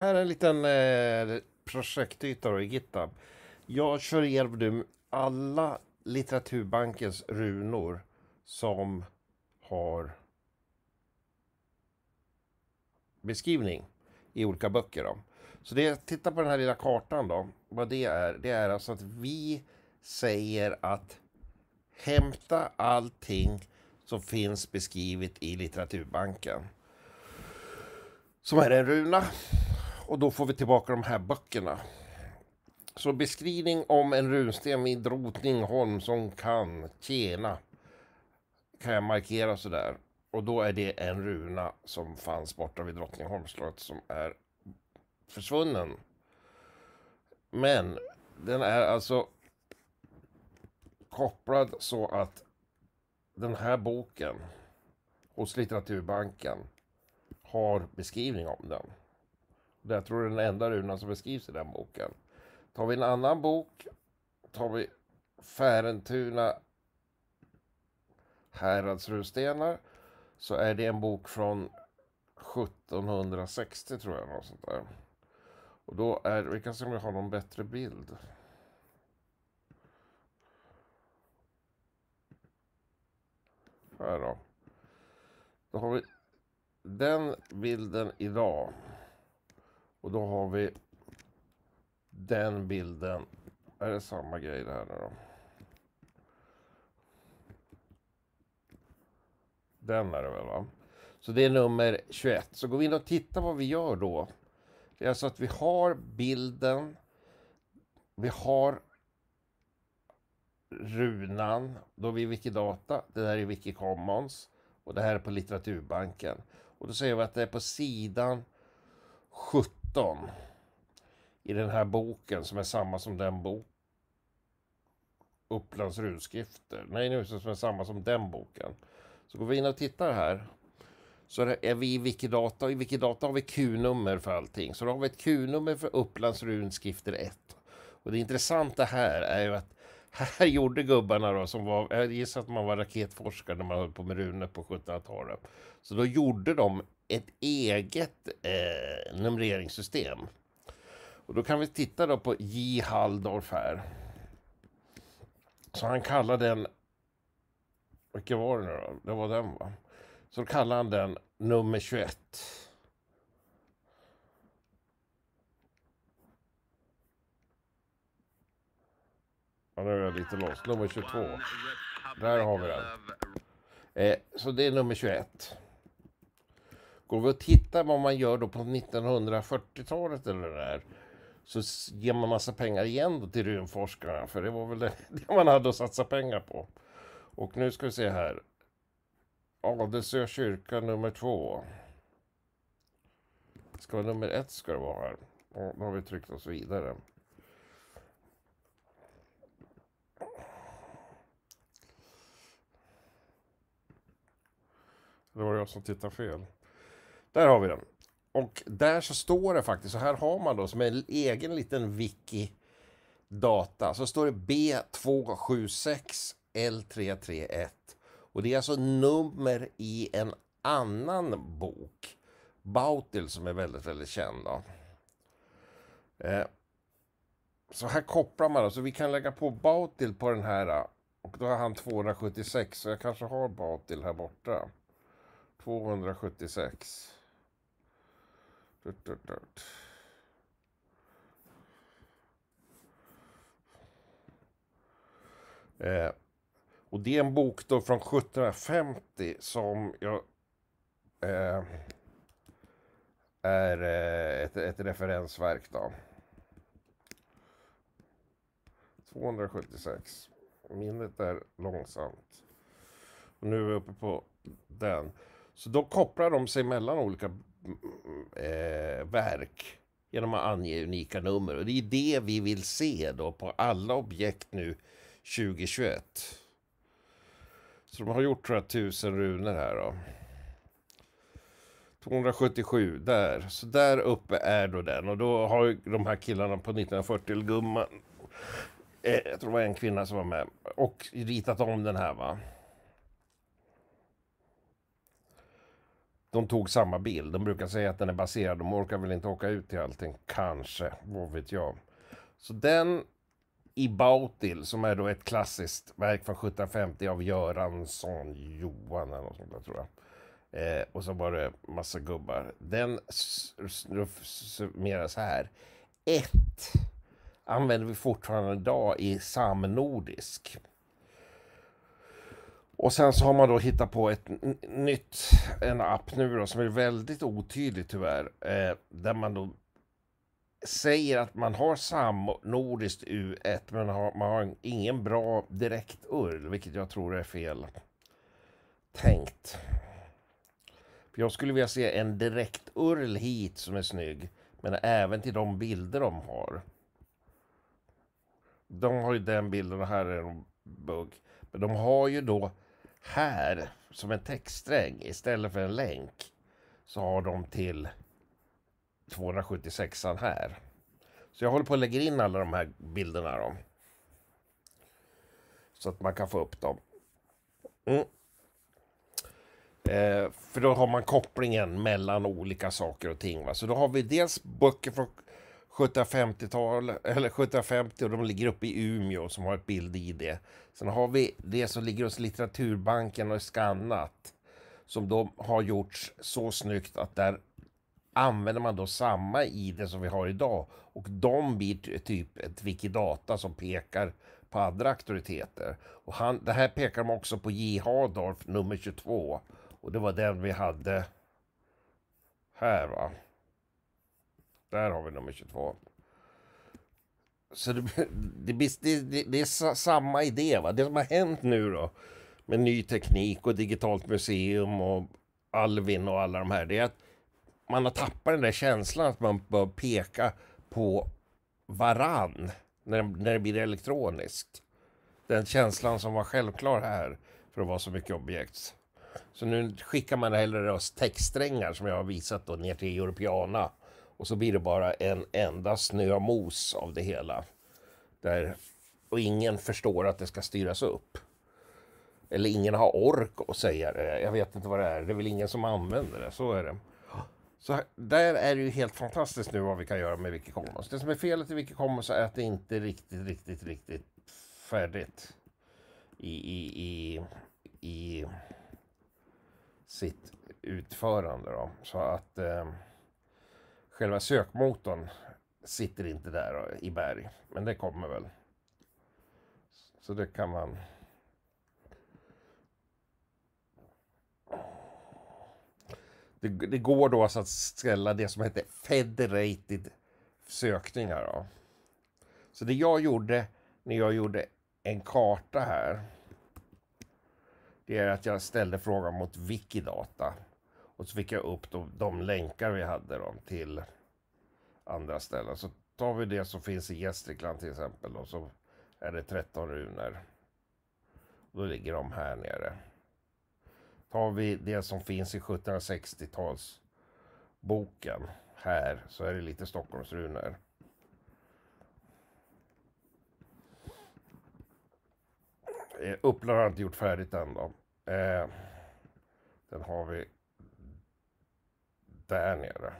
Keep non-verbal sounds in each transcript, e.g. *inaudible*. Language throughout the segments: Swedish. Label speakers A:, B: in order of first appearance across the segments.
A: Här är en liten eh, projektyta i GitHub. Jag kör ihjäl alla Litteraturbankens runor som har beskrivning i olika böcker. Då. Så det, titta på den här lilla kartan då. Vad det är. Det är alltså att vi säger att hämta allting som finns beskrivet i Litteraturbanken. Som är en runa och då får vi tillbaka de här böckerna. Så beskrivning om en runsten vid Drottningholm som kan tjäna kan jag markera sådär. Och då är det en runa som fanns borta vid Drottningholms slott som är försvunnen. Men den är alltså kopplad så att den här boken hos Litteraturbanken har beskrivning om den. Det är, tror jag är den enda runan som beskrivs i den boken. Tar vi en annan bok, tar vi Färentuna häradsrunstenar, så är det en bok från 1760 tror jag, något sånt där. Och då är, vi kan se om vi har någon bättre bild. Här då. Då har vi den bilden idag. Och då har vi den bilden. Är det samma grej det här nu då? Den är det väl va? Så det är nummer 21. Så går vi in och tittar vad vi gör då. Det är alltså att vi har bilden. Vi har runan. Då är vi Wikidata. Det där är Wikicommons. Och det här är på Litteraturbanken. Och då säger vi att det är på sidan 70 19 i den här boken som är samma som den bok Upplands runskrifter. Nej, nu som är samma som den boken. Så går vi in och tittar här. Så är vi i Wikidata. I Wikidata har vi Q-nummer för allting. Så då har vi ett Q-nummer för Upplands runskrifter 1. Och det intressanta här är ju att här gjorde gubbarna då som var, jag gissar att man var raketforskare när man höll på med runor på 1700-talet. Så då gjorde de ett eget eh, numreringssystem. Och då kan vi titta då på J. Halldorf här. Så han kallar den, vilken var det nu då? Det var den va? Så kallar han den nummer 21. Ja, nu är jag lite lost. Nummer 22. Där har vi den. Eh, så det är nummer 21. Går vi och tittar vad man gör då på 1940-talet eller där så ger man massa pengar igen då till rymdforskarna för det var väl det, *laughs* det man hade att satsa pengar på. Och nu ska vi se här. Adelsö kyrka nummer två. Ska vara nummer ett ska det vara här. Och nu har vi tryckt oss vidare. Det var jag som tittade fel. Där har vi den. Och där så står det faktiskt, så här har man då som en egen liten wiki data, så står det B276 L331. Och det är alltså nummer i en annan bok. Bautil som är väldigt, väldigt känd. Då. Eh, så här kopplar man, då, så vi kan lägga på Bautil på den här. Och då har han 276, så jag kanske har Bautil här borta. 276. Eh, och det är en bok då från 1750 som jag eh, är eh, ett, ett referensverk då. 276. Minnet är långsamt. Och nu är vi uppe på den. Så då kopplar de sig mellan olika eh, verk genom att ange unika nummer. Och det är det vi vill se då på alla objekt nu 2021. Så de har gjort tror tusen runor här då. 277 där. Så där uppe är då den. Och då har de här killarna på 1940 gumman. Eh, jag tror det var en kvinna som var med. Och ritat om den här va. de tog samma bild. De brukar säga att den är baserad. De orkar väl inte åka ut till allting. Kanske, vad vet jag. Så den i Bautil, som är då ett klassiskt verk från 1750 av Göransson, Johan eller något sånt där tror jag. Eh, och så var det massa gubbar. Den summeras här. Ett Använder vi fortfarande idag i samnordisk. Och sen så har man då hittat på ett nytt, en app nu då som är väldigt otydlig tyvärr, eh, där man då säger att man har samnordiskt U1 men man har, man har ingen bra direkt URL, vilket jag tror är fel tänkt. För jag skulle vilja se en direkt URL hit som är snygg, men även till de bilder de har. De har ju den bilden och här är de bugg. Men de har ju då här som en textsträng istället för en länk så har de till 276an här. Så jag håller på att lägga in alla de här bilderna då. Så att man kan få upp dem. Mm. Eh, för då har man kopplingen mellan olika saker och ting. Va? Så då har vi dels böcker från 1750 tal eller 1750 och de ligger uppe i Umeå som har ett bild-ID. Sen har vi det som ligger hos Litteraturbanken och är skannat som de har gjort så snyggt att där använder man då samma ID som vi har idag och de blir typ ett Wikidata som pekar på andra auktoriteter. Och han, det här pekar de också på J. Hadorf nummer 22 och det var den vi hade här va. Där har vi nummer 22. Så det, *laughs* det, det, det är samma idé. Va? Det som har hänt nu då med ny teknik och digitalt museum och Alvin och alla de här. Det är att man har tappat den där känslan att man bör peka på varann när, när det blir elektroniskt. Den känslan som var självklar här för att vara så mycket objekt. Så nu skickar man hellre oss textsträngar som jag har visat då ner till Europeana och så blir det bara en enda snömos av det hela. Där, och ingen förstår att det ska styras upp. Eller ingen har ork att säga det. Jag vet inte vad det är. Det är väl ingen som använder det. Så är det. Så där är det ju helt fantastiskt nu vad vi kan göra med Wiki Det som är felet i Wiki är att det inte är riktigt, riktigt, riktigt färdigt. I, i, i, i sitt utförande då. Så att eh, Själva sökmotorn sitter inte där i berg, men det kommer väl. Så det kan man... Det, det går då att ställa det som heter federated sökningar. Då. Så det jag gjorde när jag gjorde en karta här, det är att jag ställde frågan mot Wikidata. Och så fick jag upp de, de länkar vi hade då, till andra ställen. Så tar vi det som finns i Gästrikland till exempel. Då, så är det 13 runor. Då ligger de här nere. Tar vi det som finns i 1760-talsboken här så är det lite Stockholmsrunor. Eh, Uppland har jag inte gjort färdigt än då. Eh, den har vi där nere.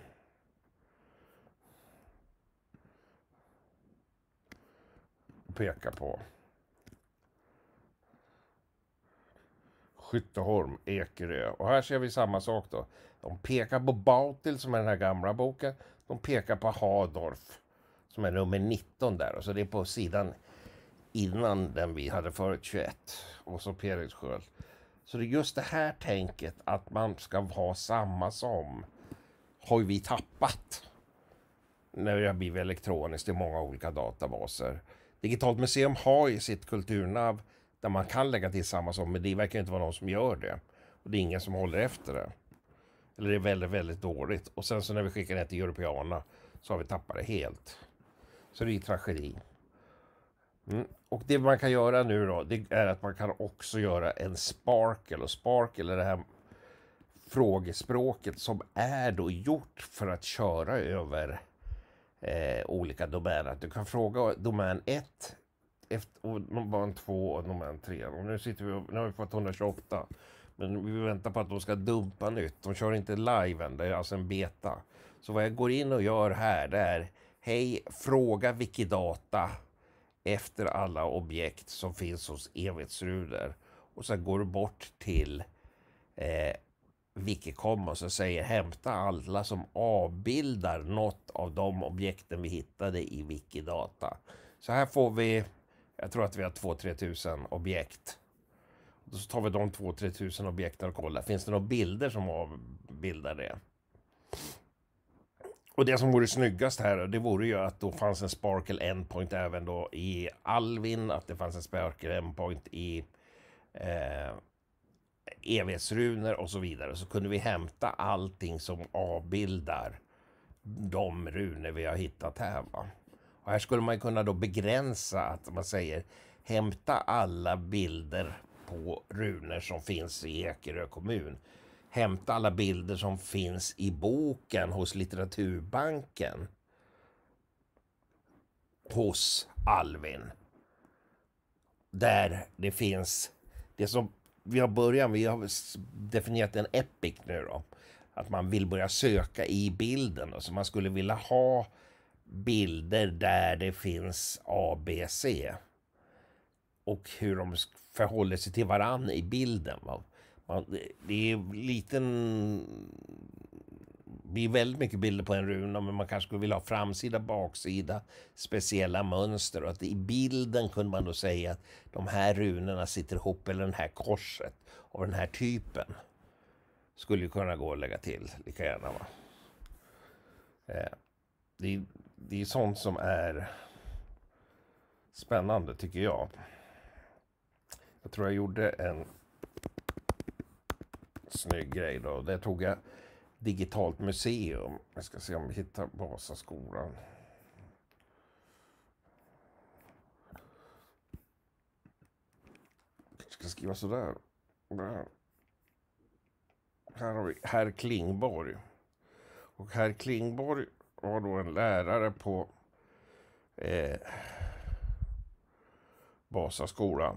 A: Peka på. Skytteholm, Ekerö. Och här ser vi samma sak då. De pekar på Bautil som är den här gamla boken. De pekar på Hadorf som är nummer 19 där. Och så det är på sidan innan den vi hade förut, 21. Och så Pedersköld. Så det är just det här tänket att man ska ha samma som har ju vi tappat när vi har blivit elektroniskt i många olika databaser. Digitalt museum har ju sitt kulturnav där man kan lägga till samma sak, men det verkar inte vara någon som gör det. Och det är ingen som håller efter det. Eller det är väldigt, väldigt dåligt. Och sen så när vi skickar det till Europeana så har vi tappat det helt. Så det är ju tragedi. Mm. Och det man kan göra nu då, det är att man kan också göra en Sparkle. Och Sparkle är det här frågespråket som är då gjort för att köra över eh, olika domäner. Du kan fråga domän 1 efter, och domän 2 och domän 3. Och nu, sitter vi, nu har vi fått 128. Men vi väntar på att de ska dumpa nytt. De kör inte live än, det är alltså en beta. Så vad jag går in och gör här, det är Hej, fråga Wikidata efter alla objekt som finns hos evighetsruder. Och sen går du bort till eh, Vicky kommer och säger hämta alla som avbildar något av de objekten vi hittade i Wikidata. Så här får vi, jag tror att vi har 2-3 tusen objekt. Då tar vi de 2-3 tusen objekten och kollar, finns det några bilder som avbildar det? Och det som vore snyggast här, det vore ju att då fanns en Sparkle Endpoint även då i Alvin, att det fanns en Sparkle Endpoint i eh, evighetsrunor och så vidare. Så kunde vi hämta allting som avbildar de runor vi har hittat här. Va? Och här skulle man kunna då begränsa att man säger hämta alla bilder på runor som finns i Ekerö kommun. Hämta alla bilder som finns i boken hos Litteraturbanken. Hos Alvin. Där det finns det som vi har början, vi har definierat en epic nu då. Att man vill börja söka i bilden. Då. Så man skulle vilja ha bilder där det finns A, B, C. Och hur de förhåller sig till varann i bilden. Va? Man, det är en liten blir väldigt mycket bilder på en runa men man kanske skulle vilja ha framsida, baksida, speciella mönster. Och att i bilden kunde man då säga att de här runorna sitter ihop eller det här korset av den här typen. Skulle ju kunna gå att lägga till lika gärna. Va? Eh, det är, det är sånt som är spännande tycker jag. Jag tror jag gjorde en snygg grej då. Det tog jag digitalt museum. Jag ska se om vi hittar Vasaskolan. Jag ska skriva sådär. Där. Här har vi herr Klingborg. Och herr Klingborg var då en lärare på eh, Vasaskolan.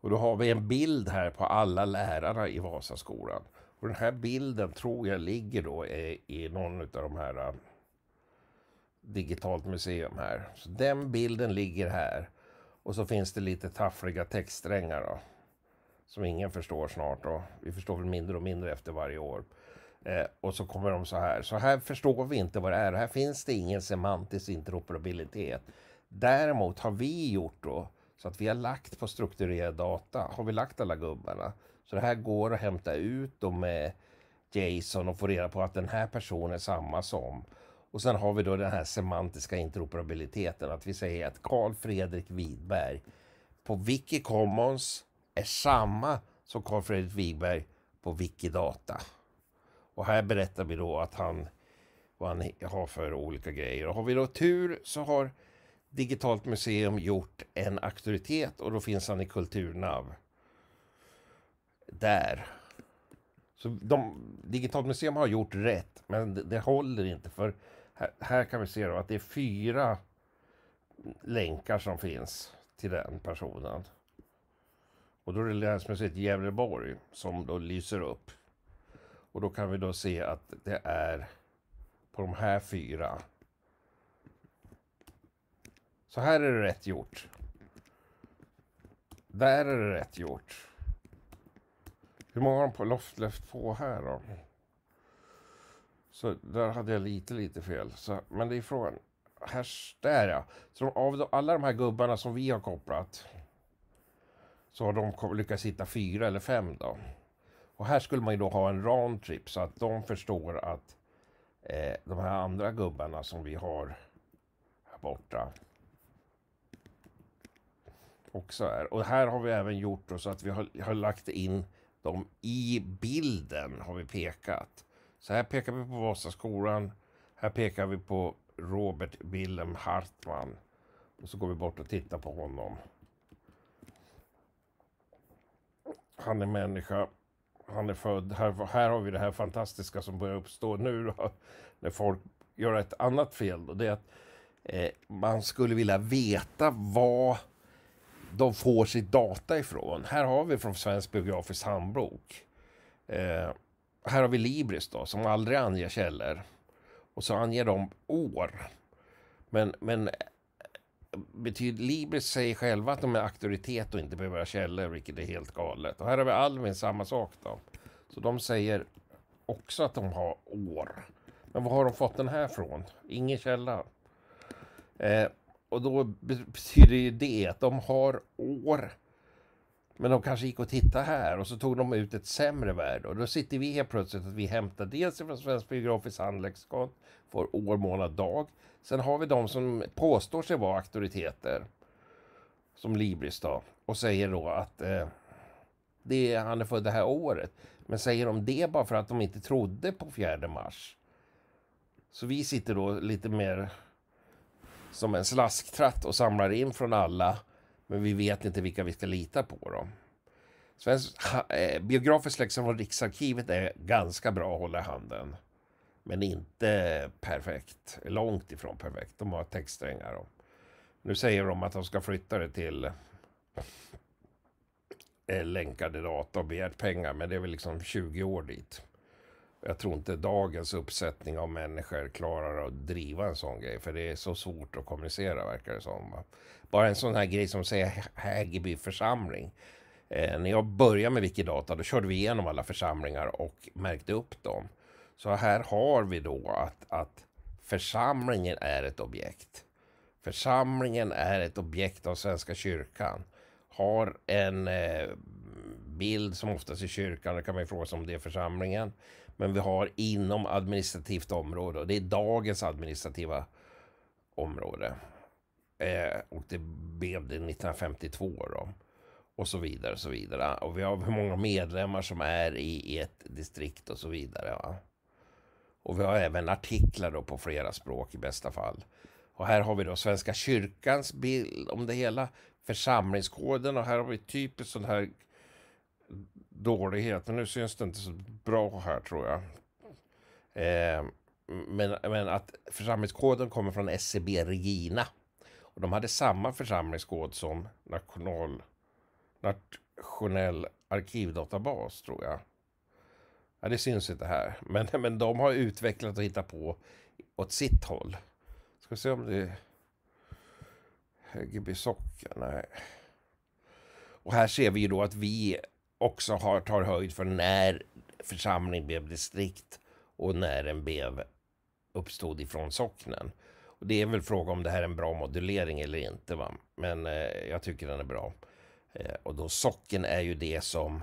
A: Och då har vi en bild här på alla lärarna i Vasaskolan. Och den här bilden tror jag ligger då i, i någon av de här äh, digitalt museum här. Så den bilden ligger här. Och så finns det lite taffliga textsträngar då, som ingen förstår snart. Då. Vi förstår väl mindre och mindre efter varje år. Eh, och så kommer de så här. Så här förstår vi inte vad det är. Här finns det ingen semantisk interoperabilitet. Däremot har vi gjort då så att vi har lagt på strukturerad data. Har vi lagt alla gubbarna så det här går att hämta ut då med JSON och få reda på att den här personen är samma som. Och sen har vi då den här semantiska interoperabiliteten, att vi säger att Karl Fredrik Widberg på Wiki Commons är samma som Karl Fredrik Widberg på Wikidata. Och här berättar vi då att han, vad han har för olika grejer. Och har vi då tur så har Digitalt museum gjort en auktoritet och då finns han i Kulturnav där. Så de, Digitalt museum har gjort rätt, men det, det håller inte för här, här, kan vi se då att det är fyra länkar som finns till den personen. Och då är det Länsmuseet Gävleborg som då lyser upp. Och då kan vi då se att det är på de här fyra. Så här är det rätt gjort. Där är det rätt gjort. Hur många har de på loft left på här då? Mm. Så där hade jag lite, lite fel. Så, men det är frågan. Här, där ja. Så av de, alla de här gubbarna som vi har kopplat så har de lyckats hitta fyra eller fem då. Och här skulle man ju då ha en roundtrip så att de förstår att eh, de här andra gubbarna som vi har här borta också är. Och här har vi även gjort då så att vi har, har lagt in de i bilden har vi pekat. Så här pekar vi på Vasaskolan. Här pekar vi på Robert Wilhelm Hartman. Och så går vi bort och tittar på honom. Han är människa. Han är född. Här, här har vi det här fantastiska som börjar uppstå nu då, när folk gör ett annat fel. Då, det är att eh, man skulle vilja veta vad de får sitt data ifrån. Här har vi från Svensk biografisk handbok. Eh, här har vi Libris då, som aldrig anger källor. Och så anger de år. Men, men eh, betyder, Libris säger själva att de är auktoritet och inte behöver ha källor, vilket är helt galet. Och här har vi Alvin, samma sak då. Så de säger också att de har år. Men var har de fått den här från? Ingen källa. Eh, och då betyder ju det att de har år. Men de kanske gick och tittade här och så tog de ut ett sämre värde. Och då sitter vi helt plötsligt att vi hämtar dels från Svensk Biografisk Handlexkont, får år, månad, dag. Sen har vi de som påstår sig vara auktoriteter, som Libris då, och säger då att eh, det är, han är född det här året. Men säger de det bara för att de inte trodde på 4 mars? Så vi sitter då lite mer som en slasktratt och samlar in från alla. Men vi vet inte vilka vi ska lita på dem. Svensk, eh, biografisk läxa från Riksarkivet är ganska bra att hålla i handen. Men inte perfekt. Långt ifrån perfekt. De har textsträngar. Och, nu säger de att de ska flytta det till länkade data och begärt pengar. Men det är väl liksom 20 år dit. Jag tror inte dagens uppsättning av människor klarar att driva en sån grej, för det är så svårt att kommunicera verkar det som. Bara en sån här grej som säger Hägerby församling. Eh, när jag började med Wikidata då körde vi igenom alla församlingar och märkte upp dem. Så här har vi då att, att församlingen är ett objekt. Församlingen är ett objekt av Svenska kyrkan. Har en eh, bild som oftast är kyrkan. då kan man ju fråga sig om det är församlingen. Men vi har inom administrativt område och det är dagens administrativa område. Eh, och det blev det 1952 då. Och så vidare och så vidare. Och vi har hur många medlemmar som är i ett distrikt och så vidare. Va? Och vi har även artiklar då på flera språk i bästa fall. Och här har vi då Svenska kyrkans bild om det hela, församlingskoden och här har vi typiskt sån här dåligheter. Nu syns det inte så bra här tror jag. Eh, men, men att församlingskoden kommer från SCB e Regina. Och de hade samma församlingskod som national, nationell arkivdatabas tror jag. Ja, det syns inte här. Men, men de har utvecklat och hittat på åt sitt håll. Ska se om det... är... Högeby socken, nej. Och här ser vi ju då att vi också har, tar höjd för när församling blev distrikt och när den blev uppstod ifrån socknen. Och det är väl fråga om det här är en bra modulering eller inte. Va? Men eh, jag tycker den är bra. Eh, och då socken är ju det som...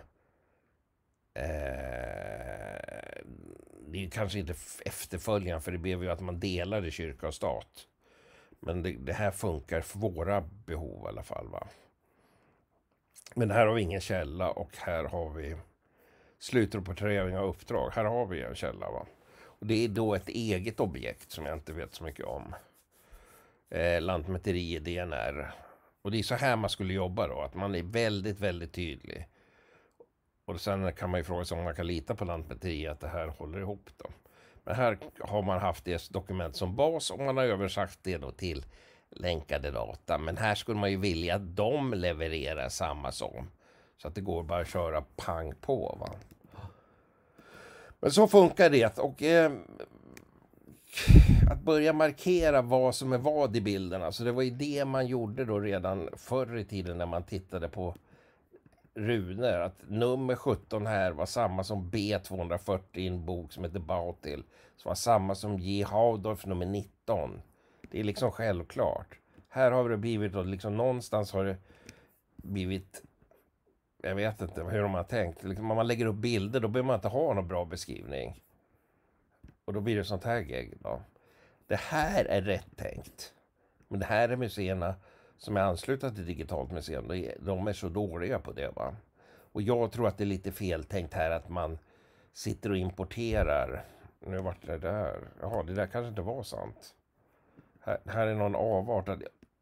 A: Eh, det är ju kanske inte efterföljaren för det blev ju att man delade kyrka och stat. Men det, det här funkar för våra behov i alla fall. Va? Men här har vi ingen källa och här har vi slutrapportering av uppdrag. Här har vi en källa. Va? Och det är då ett eget objekt som jag inte vet så mycket om. Eh, Lantmäteriet, DNR. Och det är så här man skulle jobba då, att man är väldigt, väldigt tydlig. Och sen kan man ju fråga sig om man kan lita på Lantmäteriet, att det här håller ihop. Då. Men här har man haft det dokument som bas och man har översatt det då till länkade data. Men här skulle man ju vilja att de levererar samma som. Så att det går bara att köra pang på. Va? Men så funkar det. Och eh, att börja markera vad som är vad i bilderna. Så det var ju det man gjorde då redan förr i tiden när man tittade på runor. Att nummer 17 här var samma som B240 i en bok som heter Bautil. Som var samma som J. Haudorf nummer 19. Det är liksom självklart. Här har det blivit och liksom någonstans har det blivit jag vet inte hur de har tänkt. Liksom, om man lägger upp bilder då behöver man inte ha någon bra beskrivning. Och då blir det sånt här gegg. Då. Det här är rätt tänkt. Men det här är museerna som är anslutna till Digitalt museum. De är så dåliga på det. Va? Och jag tror att det är lite feltänkt här att man sitter och importerar. Nu vart det där. Jaha, det där kanske inte var sant. Här, här är någon avart.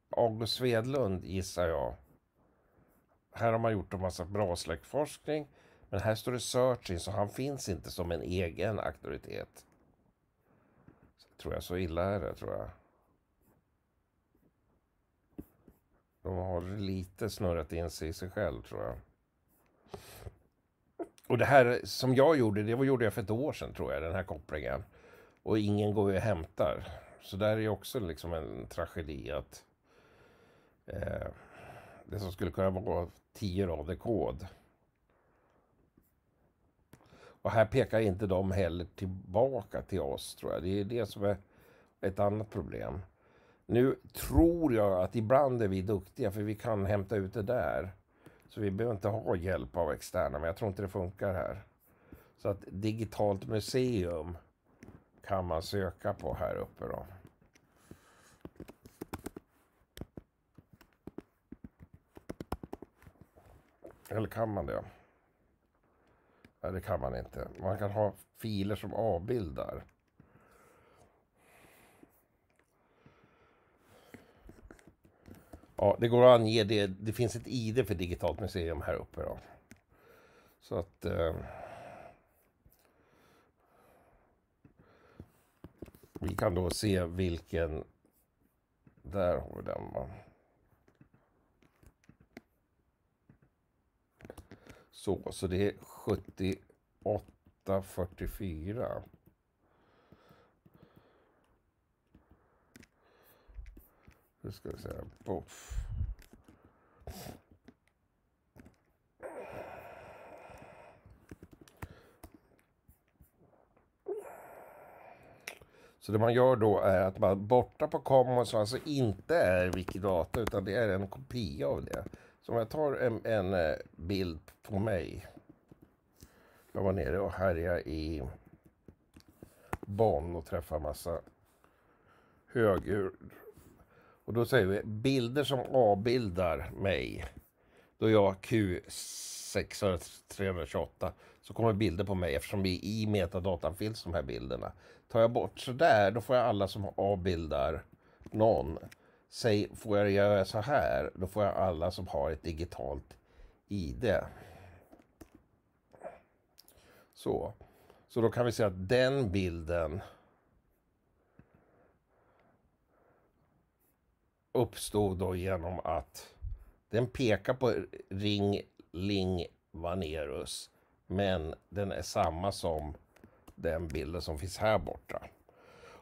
A: August Svedlund gissar jag. Här har man gjort en massa bra släktforskning. Men här står det searching så han finns inte som en egen auktoritet. tror jag, så illa är det tror jag. De har lite snurrat in sig i sig själv tror jag. Och det här som jag gjorde, det gjorde jag för ett år sedan tror jag, den här kopplingen. Och ingen går ju och hämtar. Så där är också liksom en tragedi att eh, det som skulle kunna vara tio rader kod. Och här pekar inte de heller tillbaka till oss tror jag. Det är det som är ett annat problem. Nu tror jag att ibland är vi duktiga för vi kan hämta ut det där. Så vi behöver inte ha hjälp av externa men jag tror inte det funkar här. Så att digitalt museum kan man söka på här uppe då. Eller kan man det? Nej, det kan man inte. Man kan ha filer som avbildar. Ja, det går att ange det. Det finns ett ID för digitalt museum här uppe då. Så att... Eh... Vi kan då se vilken... Där har vi den va. Så, så det är 7844. Nu ska vi se. poff. Så det man gör då är att man borta på common alltså inte är Wikidata utan det är en kopia av det. Så om jag tar en, en eh, bild på mig. Jag var nere och härjade i Bonn och träffade massa högur. Och då säger vi bilder som avbildar mig. Då är jag q 6328 så kommer bilder på mig eftersom det är i metadatan finns de här bilderna. Tar jag bort sådär, då får jag alla som avbildar någon. Säg, får jag göra så här, då får jag alla som har ett digitalt ID. Så. Så då kan vi säga att den bilden uppstod då genom att den pekar på Ring Ling Vanerus men den är samma som den bilden som finns här borta.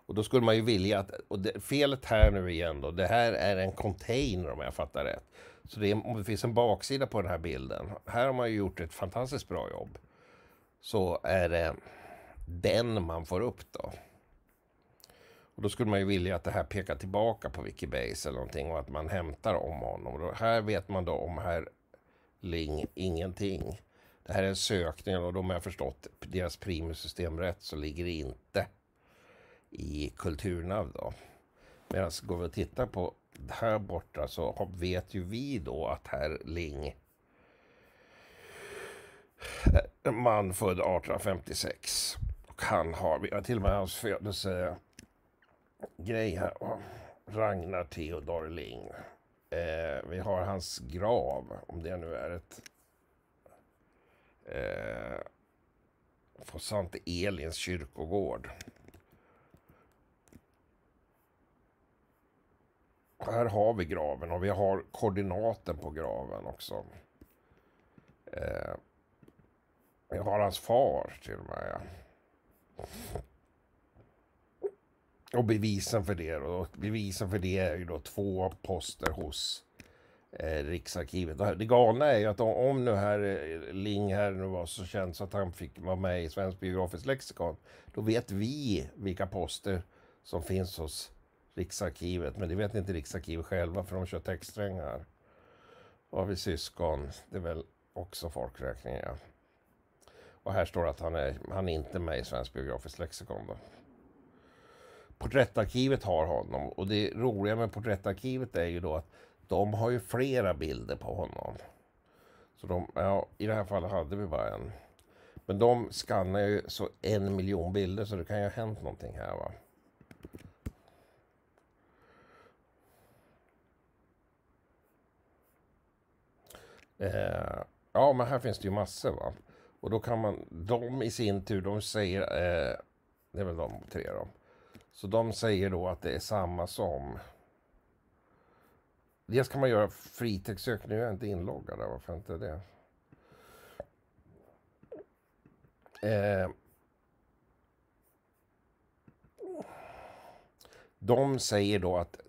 A: Och då skulle man ju vilja att, och det, felet här nu igen då, det här är en container om jag fattar rätt. Så det, är, om det finns en baksida på den här bilden, här har man ju gjort ett fantastiskt bra jobb. Så är det den man får upp då. Och då skulle man ju vilja att det här pekar tillbaka på Wikibase eller någonting och att man hämtar om honom. Och då, här vet man då om herr Ling ingenting. Det här är en sökning och om jag förstått deras primusystem rätt så ligger det inte i kulturnav då. Medan går vi och tittar på här borta så vet ju vi då att herr Ling man född 1856 och han har, ja, till och med hans födelse grej här, Ragnar Theodor Ling. Eh, vi har hans grav, om det nu är ett eh, från Sante Elins kyrkogård. här har vi graven och vi har koordinaten på graven också. Eh, vi har hans far till och med. Ja. Och bevisen för det då. Bevisen för det är ju då två poster hos eh, Riksarkivet. Det galna är ju att om nu här eh, Ling här nu var så känd så att han fick vara med i Svensk biografiskt lexikon, då vet vi vilka poster som finns hos Riksarkivet. Men det vet inte Riksarkivet själva för de kör textsträngar. Och vi syskon. Det är väl också folkräkning, ja. Och här står det att han är, han är inte med i Svensk biografiskt lexikon. Då. Porträttarkivet har honom och det roliga med Porträttarkivet är ju då att de har ju flera bilder på honom. Så de, ja, I det här fallet hade vi bara en. Men de skannar ju så en miljon bilder så det kan ju ha hänt någonting här va. Eh, ja men här finns det ju massor va. Och då kan man, de i sin tur, de säger, eh, det är väl de tre då. Så de säger då att det är samma som Dels kan man göra fritextsök. Nu är jag inte inloggad där. Varför inte det? Eh, de säger då att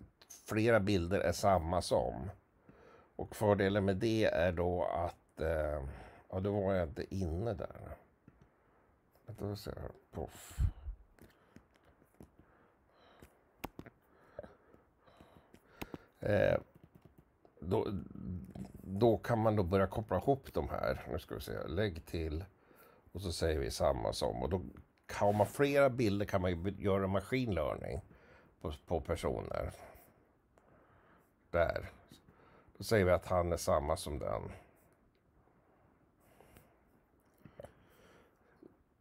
A: flera bilder är samma som. Och fördelen med det är då att... Eh, ja, då var jag inte inne där. Vänta, då ser jag. Poff. Eh, då, då kan man då börja koppla ihop de här. Nu ska vi se, lägg till och så säger vi samma som. Och då har man flera bilder kan man göra machine learning på, på personer. Där. Då säger vi att han är samma som den.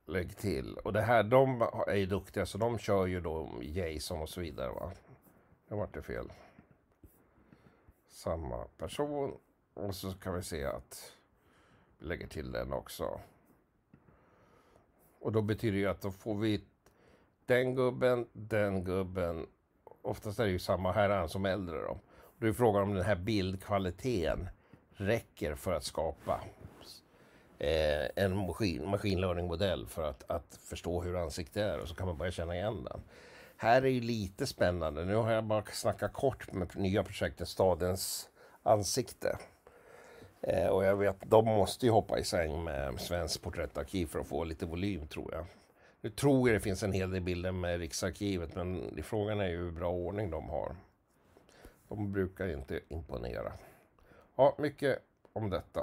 A: Lägg till. Och det här, de är ju duktiga så de kör ju då JSON och så vidare va. Nu vart det fel samma person. Och så kan vi se att vi lägger till den också. Och då betyder det att då får vi den gubben, den gubben. Oftast är det ju samma, här är han som äldre då. Och då är frågan om den här bildkvaliteten räcker för att skapa eh, en maskin, maskinlärningmodell för att, att förstå hur ansiktet är och så kan man börja känna igen den. Här är ju lite spännande. Nu har jag bara snackat kort med nya projektet Stadens ansikte. Eh, och jag vet, de måste ju hoppa i säng med Svenskt porträttarkiv för att få lite volym tror jag. Nu tror jag det finns en hel del bilder med Riksarkivet men frågan är ju hur bra ordning de har. De brukar inte imponera. Ja, mycket om detta.